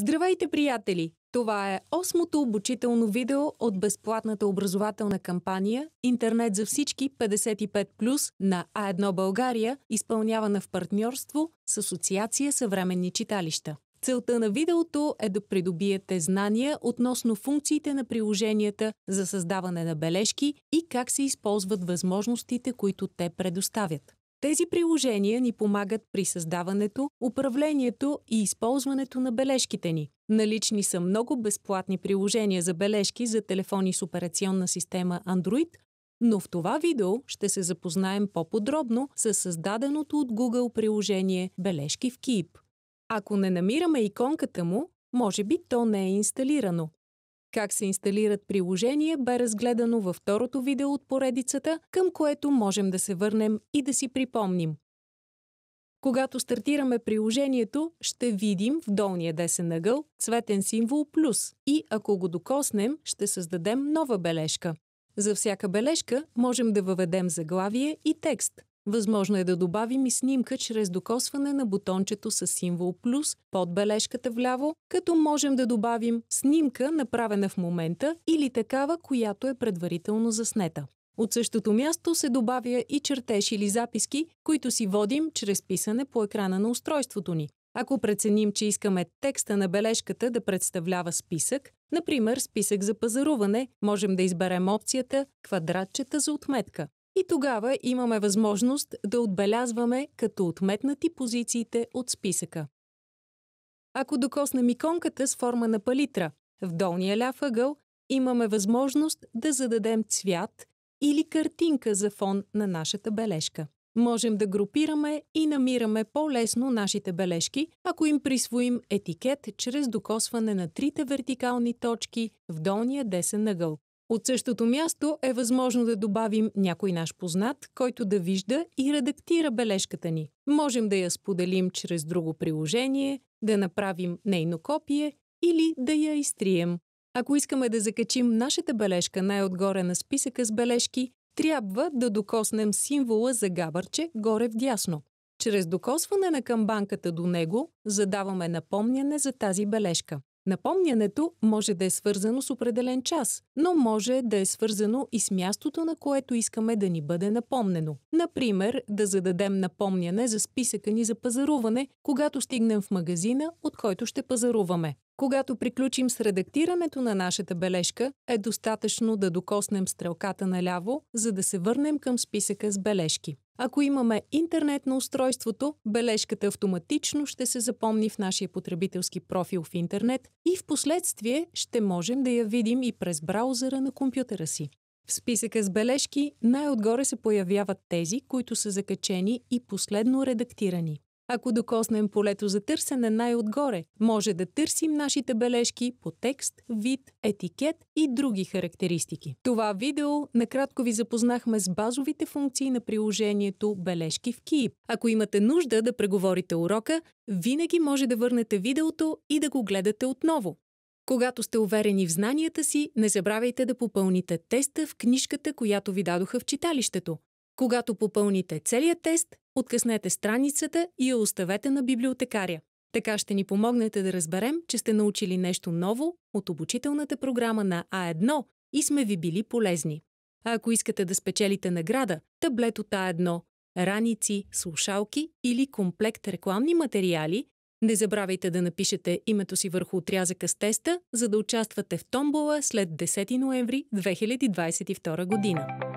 Здравейте, приятели! Това е осмото обучително видео от безплатната образователна кампания Интернет за всички 55+, на А1 България, изпълнявана в партньорство с Асоциация Съвременни читалища. Целта на видеото е да придобиете знания относно функциите на приложенията за създаване на бележки и как се използват възможностите, които те предоставят. Тези приложения ни помагат при създаването, управлението и използването на бележките ни. Налични са много безплатни приложения за бележки за телефони с операционна система Android, но в това видео ще се запознаем по-подробно с създаденото от Google приложение Бележки в Keep. Ако не намираме иконката му, може би то не е инсталирано как се инсталират приложения, бе разгледано във второто видео от поредицата, към което можем да се върнем и да си припомним. Когато стартираме приложението, ще видим в долния десен ъгъл цветен символ плюс и ако го докоснем, ще създадем нова бележка. За всяка бележка можем да въведем заглавие и текст – Възможно е да добавим и снимка чрез докосване на бутончето с символ плюс под бележката вляво, като можем да добавим снимка, направена в момента или такава, която е предварително заснета. От същото място се добавя и чертеж или записки, които си водим чрез писане по екрана на устройството ни. Ако преценим, че искаме текста на бележката да представлява списък, например списък за пазаруване, можем да изберем опцията квадратчета за отметка. И тогава имаме възможност да отбелязваме като отметнати позициите от списъка. Ако докоснем иконката с форма на палитра, в долния ляв ъгъл имаме възможност да зададем цвят или картинка за фон на нашата бележка. Можем да групираме и намираме по-лесно нашите бележки, ако им присвоим етикет чрез докосване на трите вертикални точки в долния десен ъгъл. От същото място е възможно да добавим някой наш познат, който да вижда и редактира бележката ни. Можем да я споделим чрез друго приложение, да направим нейно копие или да я изтрием. Ако искаме да закачим нашата бележка най-отгоре на списъка с бележки, трябва да докоснем символа за габърче горе в дясно. Чрез докосване на камбанката до него задаваме напомняне за тази бележка. Напомнянето може да е свързано с определен час, но може да е свързано и с мястото, на което искаме да ни бъде напомнено. Например, да зададем напомняне за списъка ни за пазаруване, когато стигнем в магазина, от който ще пазаруваме. Когато приключим с редактирането на нашата бележка, е достатъчно да докоснем стрелката наляво, за да се върнем към списъка с бележки. Ако имаме интернет на устройството, бележката автоматично ще се запомни в нашия потребителски профил в интернет и в последствие ще можем да я видим и през браузъра на компютъра си. В списъка с бележки най-отгоре се появяват тези, които са закачени и последно редактирани. Ако докоснем полето за търсене най-отгоре, може да търсим нашите бележки по текст, вид, етикет и други характеристики. Това видео накратко ви запознахме с базовите функции на приложението Бележки в Киев. Ако имате нужда да преговорите урока, винаги може да върнете видеото и да го гледате отново. Когато сте уверени в знанията си, не забравяйте да попълните теста в книжката, която ви дадоха в читалището. Когато попълните целият тест, откъснете страницата и я оставете на библиотекаря. Така ще ни помогнете да разберем, че сте научили нещо ново от обучителната програма на А1 и сме ви били полезни. А ако искате да спечелите награда, таблет от А1, раници, слушалки или комплект рекламни материали, не забравяйте да напишете името си върху отрязъка с теста, за да участвате в томбола след 10 ноември 2022 година.